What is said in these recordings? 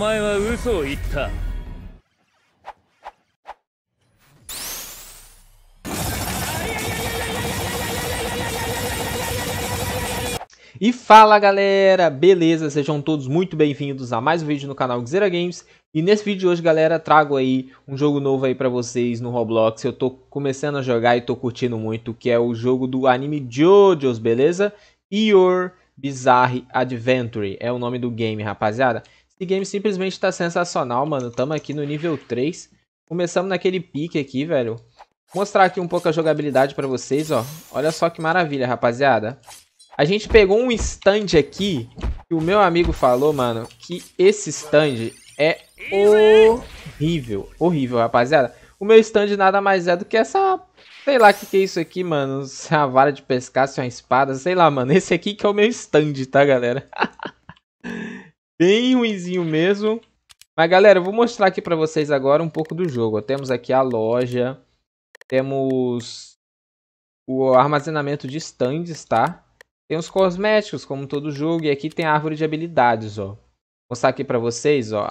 前は嘘を言った E fala galera, beleza? Sejam todos muito bem-vindos a mais um vídeo no canal Xera Games E nesse vídeo de hoje galera, trago aí um jogo novo aí pra vocês no Roblox Eu tô começando a jogar e tô curtindo muito, que é o jogo do anime Jojo's, beleza? Your Bizarre Adventure é o nome do game, rapaziada esse game simplesmente tá sensacional, mano. Tamo aqui no nível 3. Começamos naquele pique aqui, velho. Vou mostrar aqui um pouco a jogabilidade pra vocês, ó. Olha só que maravilha, rapaziada. A gente pegou um stand aqui E o meu amigo falou, mano, que esse stand é horrível. Horrível, rapaziada. O meu stand nada mais é do que essa... Sei lá o que, que é isso aqui, mano. Se é uma vara de pescar, se é uma espada. Sei lá, mano. Esse aqui que é o meu stand, tá, galera? bem ruimzinho mesmo. Mas galera, eu vou mostrar aqui pra vocês agora um pouco do jogo. Temos aqui a loja, temos o armazenamento de stands, tá? Tem os cosméticos, como todo jogo, e aqui tem a árvore de habilidades, ó. Vou mostrar aqui pra vocês, ó.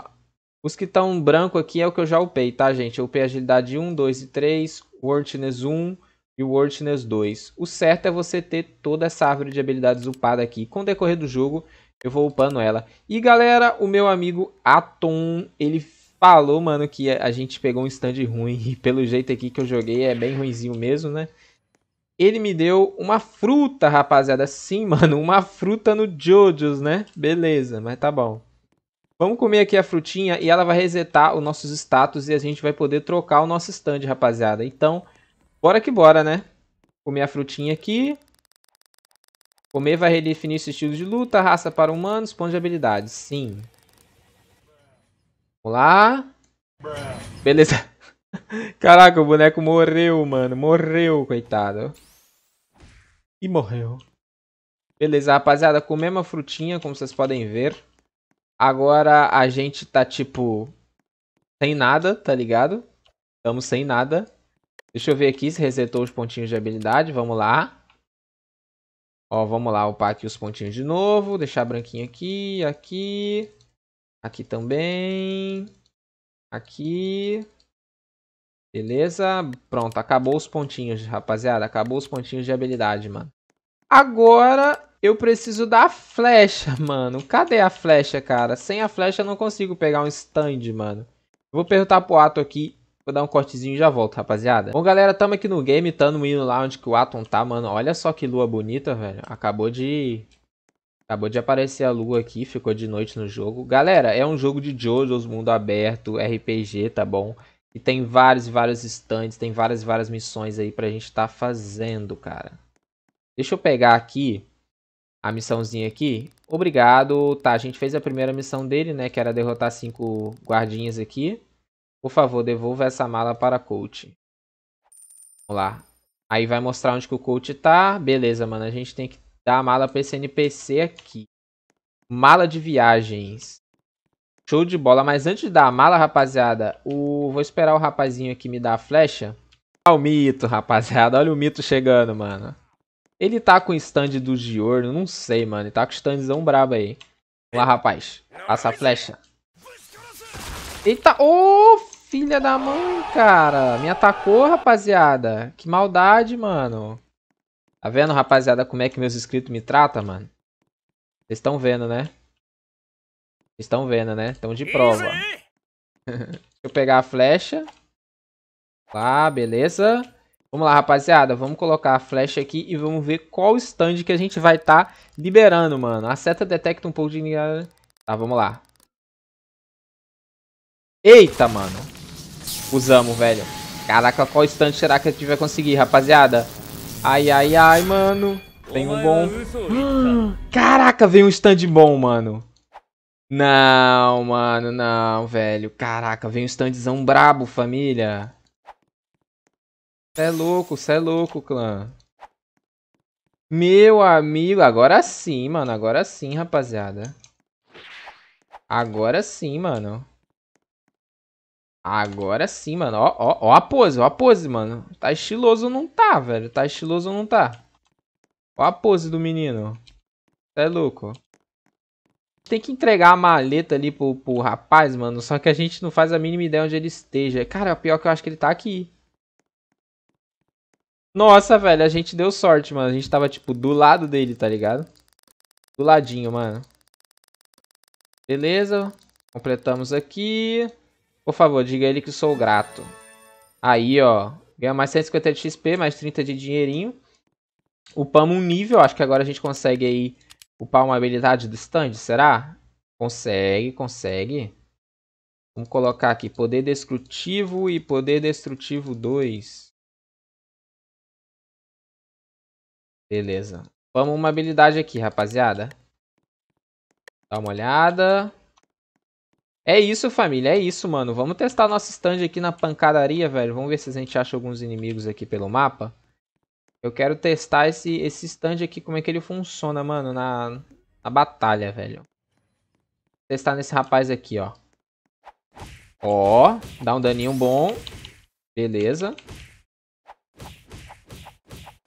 Os que estão branco aqui é o que eu já upei, tá, gente? Eu upei agilidade 1, 2 e 3, Worthiness 1 e Worthiness 2. O certo é você ter toda essa árvore de habilidades upada aqui. Com o decorrer do jogo, eu vou upando ela. E galera, o meu amigo Atom, ele falou, mano, que a gente pegou um stand ruim. E pelo jeito aqui que eu joguei é bem ruimzinho mesmo, né? Ele me deu uma fruta, rapaziada. Sim, mano, uma fruta no Jojo's, né? Beleza, mas tá bom. Vamos comer aqui a frutinha e ela vai resetar os nossos status e a gente vai poder trocar o nosso stand, rapaziada. Então, bora que bora, né? Comer a frutinha aqui. Comer vai redefinir seu estilo de luta, raça para humanos, pontos de habilidade. Sim. Vamos lá. Beleza. Caraca, o boneco morreu, mano. Morreu, coitado. E morreu. Beleza, rapaziada. Comer uma frutinha, como vocês podem ver. Agora a gente tá, tipo... Sem nada, tá ligado? Estamos sem nada. Deixa eu ver aqui se resetou os pontinhos de habilidade. Vamos lá. Ó, vamos lá, upar aqui os pontinhos de novo. Deixar branquinho aqui, aqui. Aqui também. Aqui. Beleza? Pronto, acabou os pontinhos, rapaziada. Acabou os pontinhos de habilidade, mano. Agora eu preciso da flecha, mano. Cadê a flecha, cara? Sem a flecha eu não consigo pegar um stand, mano. Vou perguntar pro Ato aqui Vou dar um cortezinho e já volto, rapaziada. Bom, galera, tamo aqui no game, tamo indo lá onde que o Atom tá, mano. Olha só que lua bonita, velho. Acabou de... Acabou de aparecer a lua aqui, ficou de noite no jogo. Galera, é um jogo de Jojo's, mundo aberto, RPG, tá bom? E tem vários e vários stands, tem várias e várias missões aí pra gente tá fazendo, cara. Deixa eu pegar aqui a missãozinha aqui. Obrigado, tá, a gente fez a primeira missão dele, né, que era derrotar cinco guardinhas aqui. Por favor, devolva essa mala para coach. Vamos lá. Aí vai mostrar onde que o coach tá. Beleza, mano. A gente tem que dar a mala para esse NPC aqui. Mala de viagens. Show de bola. Mas antes de dar a mala, rapaziada, o... vou esperar o rapazinho aqui me dar a flecha. Olha o mito, rapaziada. Olha o mito chegando, mano. Ele tá com o stand do Giorno. Não sei, mano. Ele tá com o standzão brabo aí. Vamos lá, rapaz. Passa a flecha. Eita. Ô, oh, filha da mãe, cara. Me atacou, rapaziada. Que maldade, mano. Tá vendo, rapaziada, como é que meus inscritos me tratam, mano? Vocês estão vendo, né? Estão vendo, né? Estão de prova. Deixa eu pegar a flecha. Lá, tá, beleza. Vamos lá, rapaziada. Vamos colocar a flecha aqui e vamos ver qual stand que a gente vai estar tá liberando, mano. A seta detecta um pouco de... Tá, vamos lá. Eita, mano. Usamos, velho. Caraca, qual instante será que a gente vai conseguir, rapaziada? Ai, ai, ai, mano. Tem um bom. Caraca, veio um stand bom, mano. Não, mano, não, velho. Caraca, veio um standzão brabo, família. Cê é louco, cê é louco, clã. Meu amigo, agora sim, mano. Agora sim, rapaziada. Agora sim, mano. Agora sim, mano. Ó, ó, ó a pose, ó a pose, mano. Tá estiloso ou não tá, velho? Tá estiloso ou não tá? Ó a pose do menino. Tá é louco. Tem que entregar a maleta ali pro, pro rapaz, mano. Só que a gente não faz a mínima ideia onde ele esteja. Cara, o pior é que eu acho que ele tá aqui. Nossa, velho, a gente deu sorte, mano. A gente tava, tipo, do lado dele, tá ligado? Do ladinho, mano. Beleza. Completamos aqui. Por favor, diga ele que sou grato. Aí, ó. Ganha mais 150 de XP, mais 30 de dinheirinho. Upamos um nível. Acho que agora a gente consegue aí upar uma habilidade do stand, será? Consegue, consegue. Vamos colocar aqui poder destrutivo e poder destrutivo 2. Beleza. Vamos uma habilidade aqui, rapaziada. Dá uma olhada. É isso, família. É isso, mano. Vamos testar nosso stand aqui na pancadaria, velho. Vamos ver se a gente acha alguns inimigos aqui pelo mapa. Eu quero testar esse, esse stand aqui, como é que ele funciona, mano, na, na batalha, velho. testar nesse rapaz aqui, ó. Ó, dá um daninho bom. Beleza.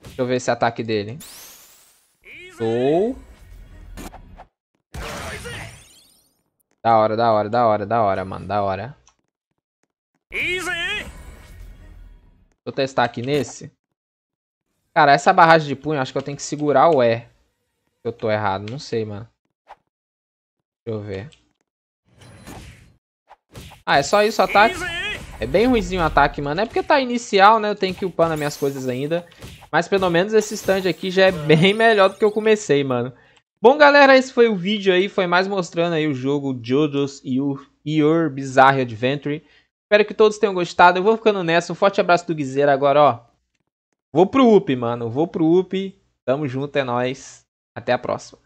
Deixa eu ver esse ataque dele. Sou... Da hora, da hora, da hora, da hora, mano, da hora. Easy. Vou testar aqui nesse. Cara, essa barragem de punho, acho que eu tenho que segurar o E. Eu tô errado, não sei, mano. Deixa eu ver. Ah, é só isso o ataque? É bem ruimzinho o ataque, mano. É porque tá inicial, né? Eu tenho que upar nas minhas coisas ainda. Mas pelo menos esse stand aqui já é bem melhor do que eu comecei, mano. Bom, galera, esse foi o vídeo aí, foi mais mostrando aí o jogo Jojo's Your Bizarre Adventure. Espero que todos tenham gostado, eu vou ficando nessa, um forte abraço do Guizeira agora, ó. Vou pro UP, mano, vou pro UP, tamo junto, é nóis, até a próxima.